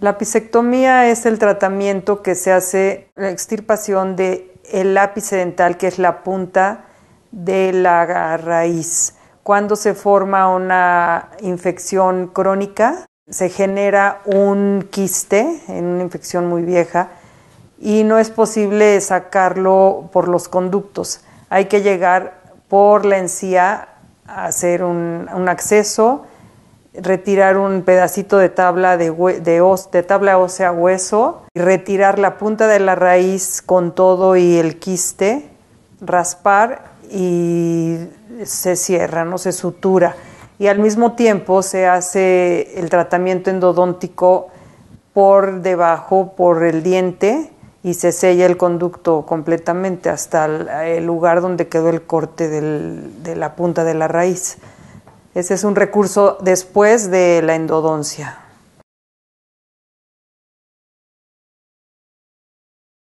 La pisectomía es el tratamiento que se hace, la extirpación del el dental, que es la punta de la raíz. Cuando se forma una infección crónica, se genera un quiste en una infección muy vieja y no es posible sacarlo por los conductos. Hay que llegar por la encía, hacer un, acceso, retirar un pedacito de tabla, de, de, de tabla ósea hueso, y retirar la punta de la raíz con todo y el quiste, raspar y se cierra, no se sutura. Y al mismo tiempo se hace el tratamiento endodóntico por debajo, por el diente, y se sella el conducto completamente hasta el lugar donde quedó el corte de la punta de la raíz. Ese es un recurso después de la endodoncia.